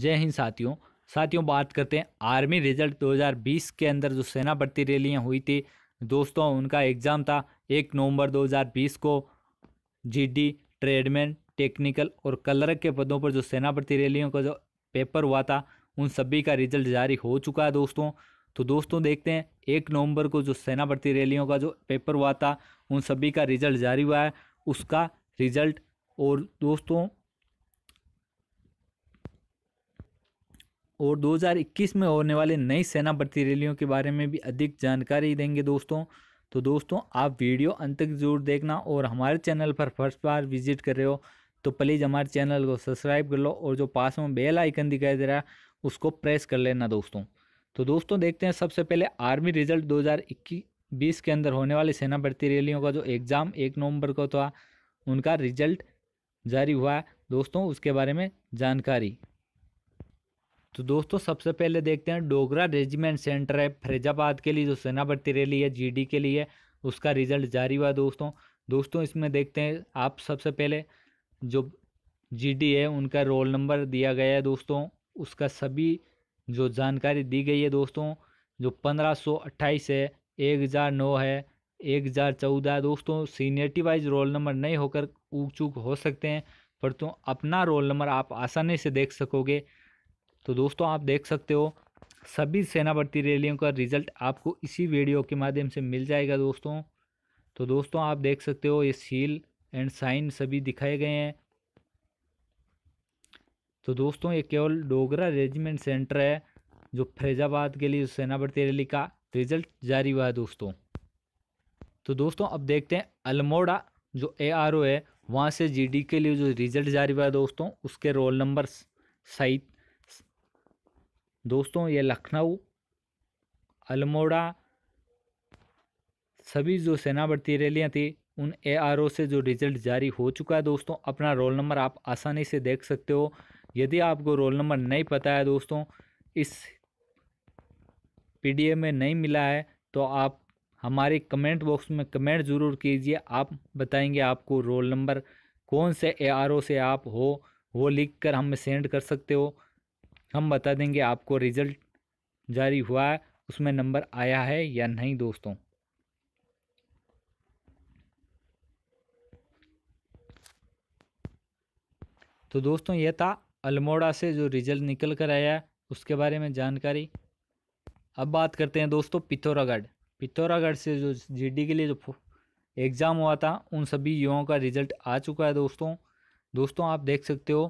जय हिंद साथियों साथियों बात करते हैं आर्मी रिजल्ट 2020 के अंदर जो सेना भर्ती रैलियाँ हुई थी दोस्तों उनका एग्ज़ाम था एक नवंबर 2020 को जीडी ट्रेडमैन टेक्निकल और कलरक के पदों पर जो सेना भर्ती रैलियों का जो पेपर हुआ था उन सभी का रिजल्ट जारी हो चुका है दोस्तों तो दोस्तों देखते हैं एक नवंबर को जो सेना भर्ती रैलियों का जो पेपर हुआ था उन सभी का रिजल्ट जारी हुआ है उसका रिजल्ट और दोस्तों और 2021 में होने वाले नई सेना भर्ती रैलियों के बारे में भी अधिक जानकारी देंगे दोस्तों तो दोस्तों आप वीडियो अंत तक जरूर देखना और हमारे चैनल पर फर्स्ट बार विजिट कर रहे हो तो प्लीज़ हमारे चैनल को सब्सक्राइब कर लो और जो पास में बेल आइकन दिखाई दे रहा है उसको प्रेस कर लेना दोस्तों तो दोस्तों देखते हैं सबसे पहले आर्मी रिजल्ट बीस के अंदर होने वाली सेना भर्ती रैलियों का जो एग्ज़ाम एक नवंबर को था उनका रिजल्ट जारी हुआ है दोस्तों उसके बारे में जानकारी तो दोस्तों सबसे पहले देखते हैं डोगरा रेजिमेंट सेंटर है फैजाबाद के लिए जो सेना भर्ती रैली है जीडी के लिए उसका रिजल्ट जारी हुआ दोस्तों दोस्तों इसमें देखते हैं आप सबसे पहले जो जीडी है उनका रोल नंबर दिया गया है दोस्तों उसका सभी जो जानकारी दी गई है दोस्तों जो पंद्रह सौ अट्ठाईस है एक हज़ार नौ है एक हज़ार चौदह दोस्तों सीनियरिटी वाइज रोल नंबर नहीं होकर ऊक चूक हो सकते हैं पर तो अपना रोल नंबर आप आसानी से देख सकोगे तो दोस्तों आप देख सकते हो सभी सेना भर्ती रैलियों का रिजल्ट आपको इसी वीडियो के माध्यम से मिल जाएगा दोस्तों तो दोस्तों आप देख सकते हो ये सील एंड साइन सभी दिखाए गए हैं तो दोस्तों ये केवल डोगरा रेजिमेंट सेंटर है जो फैजाबाद के लिए सेना भर्ती रैली का रिजल्ट जारी हुआ है दोस्तों तो दोस्तों अब देखते हैं अल्मोड़ा जो ए आर ओ है वहाँ से जी डी के लिए जो रिजल्ट जारी हुआ है दोस्तों उसके रोल नंबर साइट दोस्तों ये लखनऊ अल्मोड़ा सभी जो सेना भर्ती रैलियाँ थी उन एआरओ से जो रिजल्ट जारी हो चुका है दोस्तों अपना रोल नंबर आप आसानी से देख सकते हो यदि आपको रोल नंबर नहीं पता है दोस्तों इस पी में नहीं मिला है तो आप हमारे कमेंट बॉक्स में कमेंट ज़रूर कीजिए आप बताएंगे आपको रोल नंबर कौन से एआरओ से आप हो वो लिख कर हमें सेंड कर सकते हो हम बता देंगे आपको रिज़ल्ट जारी हुआ है उसमें नंबर आया है या नहीं दोस्तों तो दोस्तों यह था अल्मोड़ा से जो रिज़ल्ट निकल कर आया उसके बारे में जानकारी अब बात करते हैं दोस्तों पिथौरागढ़ पिथौरागढ़ से जो जीडी के लिए जो एग्ज़ाम हुआ था उन सभी युवाओं का रिज़ल्ट आ चुका है दोस्तों दोस्तों आप देख सकते हो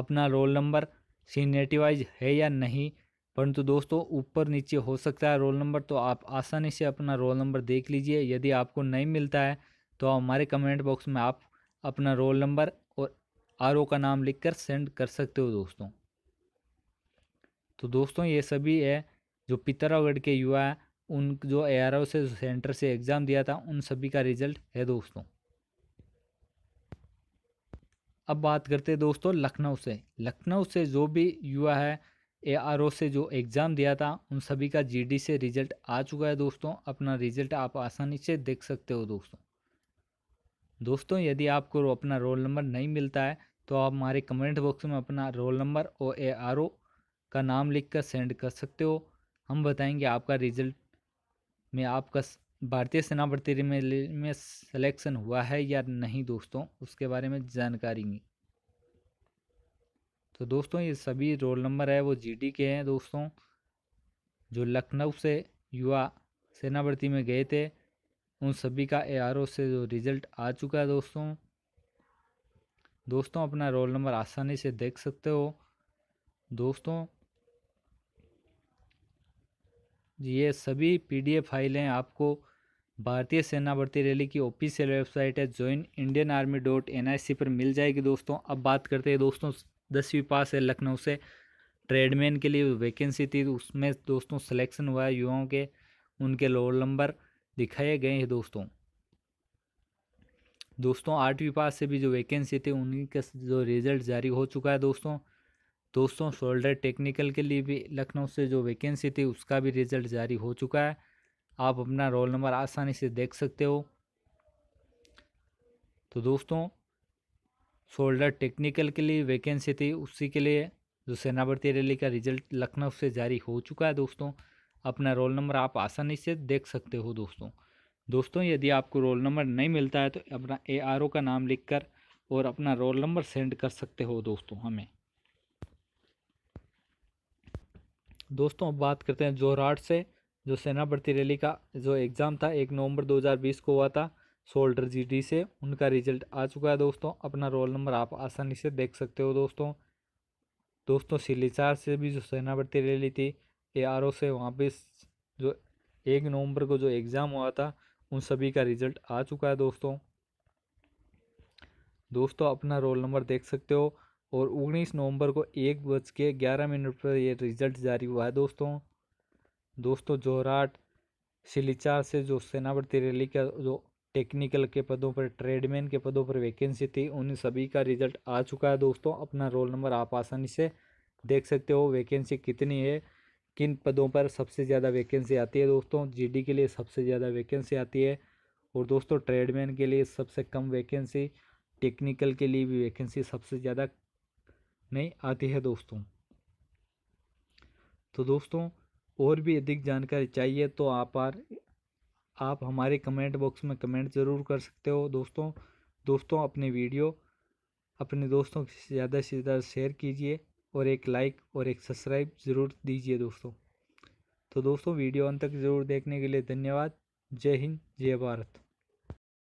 अपना रोल नंबर सीनेटिवाइज है या नहीं परंतु दोस्तों ऊपर नीचे हो सकता है रोल नंबर तो आप आसानी से अपना रोल नंबर देख लीजिए यदि आपको नहीं मिलता है तो हमारे कमेंट बॉक्स में आप अपना रोल नंबर और आर का नाम लिखकर सेंड कर सकते हो दोस्तों तो दोस्तों ये सभी है जो पितरागढ़ के युवा हैं उन जो ए से सेंटर से एग्ज़ाम दिया था उन सभी का रिजल्ट है दोस्तों अब बात करते हैं दोस्तों लखनऊ से लखनऊ से जो भी युवा है एआरओ से जो एग्ज़ाम दिया था उन सभी का जीडी से रिजल्ट आ चुका है दोस्तों अपना रिजल्ट आप आसानी से देख सकते हो दोस्तों दोस्तों यदि आपको अपना रोल नंबर नहीं मिलता है तो आप हमारे कमेंट बॉक्स में अपना रोल नंबर और ओ का नाम लिख कर सेंड कर सकते हो हम बताएंगे आपका रिजल्ट में आपका भारतीय सेना भर्ती में, में सिलेक्शन हुआ है या नहीं दोस्तों उसके बारे में जानकारी तो दोस्तों ये सभी रोल नंबर है वो जीडी के हैं दोस्तों जो लखनऊ से युवा सेना भर्ती में गए थे उन सभी का एआरओ से जो रिजल्ट आ चुका है दोस्तों दोस्तों अपना रोल नंबर आसानी से देख सकते हो दोस्तों ये सभी पीडीएफ फाइलें आपको भारतीय सेना भर्ती रैली की ऑफिशियल वेबसाइट है join Indian army dot N I C पर मिल जाएगी दोस्तों अब बात करते हैं दोस्तों दसवीं पास है लखनऊ से ट्रेडमैन के लिए वैकेंसी थी उसमें दोस्तों सिलेक्शन हुआ है युवाओं के उनके रोल नंबर दिखाए गए हैं दोस्तों दोस्तों आठवीं पास से भी जो वैकेंसी थी उन्हीं का जो रिजल्ट जारी हो चुका है दोस्तों दोस्तों शोल्डर टेक्निकल के लिए भी लखनऊ से जो वैकेंसी थी उसका भी रिजल्ट जारी हो चुका है आप अपना रोल नंबर आसानी से देख सकते हो तो दोस्तों सोल्डर टेक्निकल के लिए वैकेंसी थी उसी के लिए जो सेना भर्ती रैली का रिजल्ट लखनऊ से जारी हो चुका है दोस्तों अपना रोल नंबर आप आसानी से देख सकते हो दोस्तों दोस्तों यदि आपको रोल नंबर नहीं मिलता है तो अपना ए आर ओ का नाम लिख कर और अपना रोल नंबर सेंड कर सकते हो दोस्तों हमें दोस्तों अब बात करते हैं जोराट से जो सेना भर्ती रैली का जो एग्ज़ाम था एक नवंबर 2020 को हुआ था सोल्डर जीडी से उनका रिजल्ट आ चुका है दोस्तों अपना रोल नंबर आप आसानी से देख सकते हो दोस्तों दोस्तों सिलीचार से भी जो सेना भर्ती रैली थी ए आर ओ से वहाँ पर जो एक नवंबर को जो एग्ज़ाम हुआ था उन सभी का रिजल्ट आ चुका है दोस्तों दोस्तों अपना रोल नंबर देख सकते हो और उन्नीस नवंबर को एक बज के ग्यारह मिनट पर ये रिजल्ट जारी हुआ है दोस्तों दोस्तों जोहराट सिलीचार से जो सेनापति रैली का जो टेक्निकल के पदों पर ट्रेडमैन के पदों पर वैकेंसी थी उन सभी का रिजल्ट आ चुका है दोस्तों अपना रोल नंबर आप आसानी से देख सकते हो वैकेंसी कितनी है किन पदों पर सबसे ज़्यादा वैकेंसी आती है दोस्तों जीडी के लिए सबसे ज़्यादा वैकेंसी आती है और दोस्तों ट्रेडमैन के लिए सबसे कम वैकेंसी टेक्निकल के लिए भी वैकेंसी सबसे ज़्यादा नहीं आती है दोस्तों तो दोस्तों और भी अधिक जानकारी चाहिए तो आप आर आप हमारे कमेंट बॉक्स में कमेंट ज़रूर कर सकते हो दोस्तों दोस्तों अपने वीडियो अपने दोस्तों से ज़्यादा से ज़्यादा शेयर कीजिए और एक लाइक और एक सब्सक्राइब ज़रूर दीजिए दोस्तों तो दोस्तों वीडियो अंत तक ज़रूर देखने के लिए धन्यवाद जय हिंद जय भारत